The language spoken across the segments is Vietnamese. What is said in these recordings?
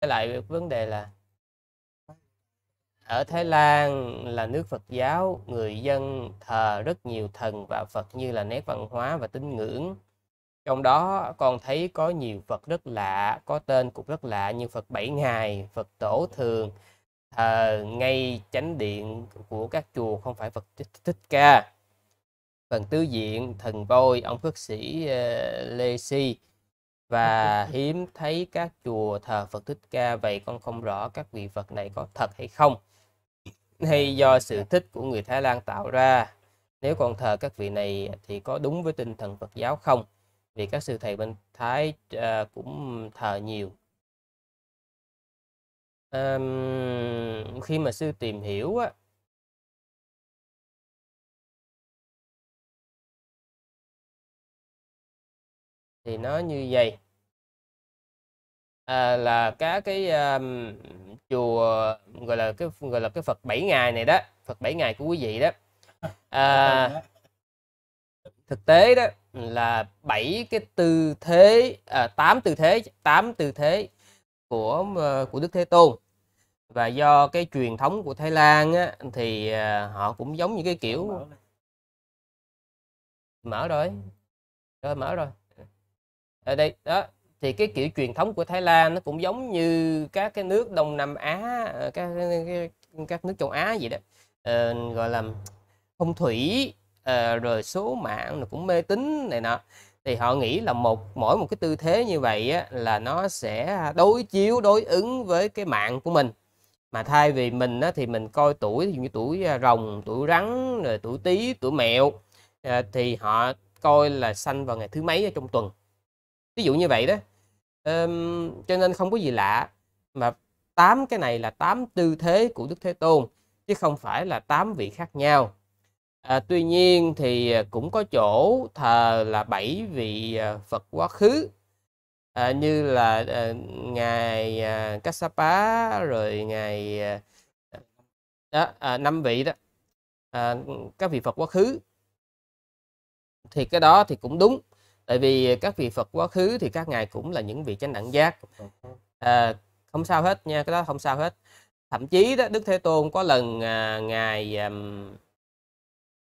với lại vấn đề là ở Thái Lan là nước Phật giáo, người dân thờ rất nhiều thần và Phật như là nét văn hóa và tín ngưỡng. Trong đó con thấy có nhiều Phật rất lạ, có tên cũng rất lạ như Phật Bảy Ngài, Phật Tổ Thường, thờ ngay chánh điện của các chùa không phải Phật Thích Ca. Phần tứ diện, thần voi, ông Phước Sĩ uh, Lê Si, và hiếm thấy các chùa thờ Phật Thích Ca vậy con không rõ các vị Phật này có thật hay không hay do sự thích của người Thái Lan tạo ra nếu con thờ các vị này thì có đúng với tinh thần Phật giáo không vì các sư thầy bên Thái à, cũng thờ nhiều um, khi mà sư tìm hiểu á, thì nó như vậy à, là các cái um, chùa gọi là cái gọi là cái Phật bảy ngày này đó Phật bảy ngày của quý vị đó à, thực tế đó là bảy cái tư thế à, tư thế tám tư thế của ờ, của Đức Thế Tôn và do cái truyền thống của Thái Lan á, thì à, họ cũng giống như cái kiểu mở rồi rồi mở rồi ở ờ, đây đó thì cái kiểu truyền thống của Thái Lan nó cũng giống như các cái nước Đông Nam Á ờ, các các nước châu Á vậy đó à, gọi là phong thủy à, rồi số mạng cũng mê tín này nọ thì họ nghĩ là một mỗi một cái tư thế như vậy á, là nó sẽ đối chiếu đối ứng với cái mạng của mình mà thay vì mình á, thì mình coi tuổi như tuổi à, rồng tuổi rắn rồi tuổi tý tuổi mèo à, thì họ coi là sanh vào ngày thứ mấy trong tuần ví dụ như vậy đó um, cho nên không có gì lạ mà tám cái này là tám tư thế của Đức Thế Tôn chứ không phải là tám vị khác nhau à, tuy nhiên thì à, cũng có chỗ thờ là bảy vị à, Phật quá khứ à, như là à, ngài à, Kassapa rồi ngài à, đó à, năm vị đó à, các vị Phật quá khứ thì cái đó thì cũng đúng tại vì các vị Phật quá khứ thì các ngài cũng là những vị chánh đẳng giác à, không sao hết nha cái đó không sao hết thậm chí đó Đức Thế Tôn có lần à, ngài à,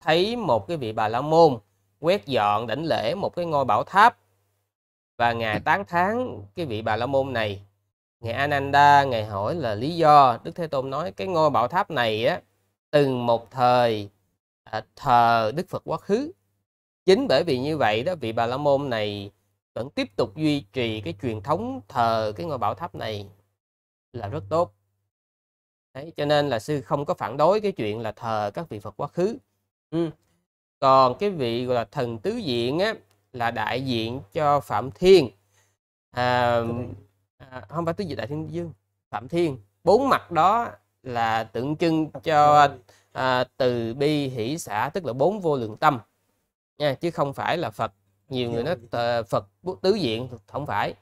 thấy một cái vị bà la môn quét dọn đảnh lễ một cái ngôi bảo tháp và ngài tán thán cái vị bà la môn này ngài Ananda ngài hỏi là lý do Đức Thế Tôn nói cái ngôi bảo tháp này á từng một thời à, thờ Đức Phật quá khứ Chính bởi vì như vậy đó vị Bà La Môn này vẫn tiếp tục duy trì cái truyền thống thờ cái ngôi bảo tháp này là rất tốt. Đấy, cho nên là sư không có phản đối cái chuyện là thờ các vị Phật quá khứ. Ừ. Còn cái vị gọi là thần tứ diện á, là đại diện cho Phạm Thiên. À, à, không phải tứ diện đại thiên dương, Phạm Thiên. Bốn mặt đó là tượng trưng cho à, từ bi hỷ xã tức là bốn vô lượng tâm nha chứ không phải là Phật nhiều người nói ờ, Phật tứ diện không phải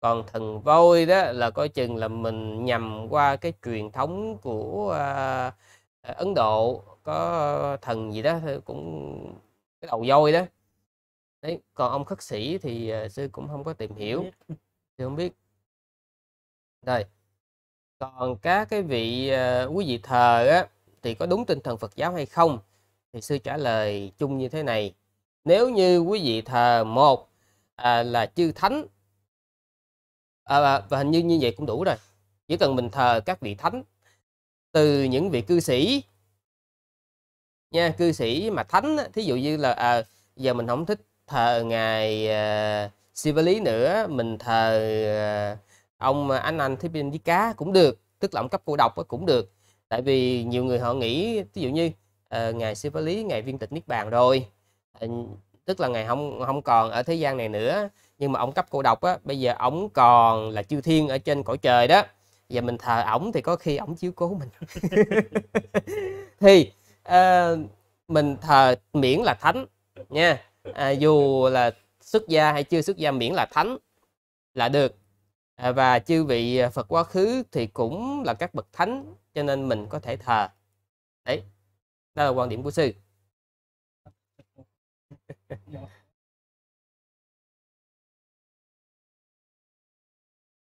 còn thần voi đó là coi chừng là mình nhầm qua cái truyền thống của à, Ấn Độ có thần gì đó cũng cái đầu voi đó đấy còn ông khất sĩ thì uh, sư cũng không có tìm hiểu sư không biết rồi còn các cái vị uh, quý vị thờ á thì có đúng tinh thần Phật giáo hay không thì sư trả lời chung như thế này nếu như quý vị thờ một à, là chư thánh à, và hình như như vậy cũng đủ rồi chỉ cần mình thờ các vị thánh từ những vị cư sĩ nha cư sĩ mà thánh thí dụ như là à, giờ mình không thích thờ ngài à, Siva Lý nữa mình thờ à, ông anh anh thế bên cá cũng được tức là ông cấp cô độc cũng được tại vì nhiều người họ nghĩ ví dụ như à, ngài Siva Lý ngài viên tịch niết bàn rồi Ờ, tức là ngài không không còn ở thế gian này nữa nhưng mà ông cấp cô độc á bây giờ ổng còn là chư thiên ở trên cõi trời đó và mình thờ ổng thì có khi ổng chiếu cố mình thì uh, mình thờ miễn là thánh nha à, dù là xuất gia hay chưa xuất gia miễn là thánh là được à, và chư vị Phật quá khứ thì cũng là các bậc thánh cho nên mình có thể thờ đấy đó là quan điểm của sư yeah.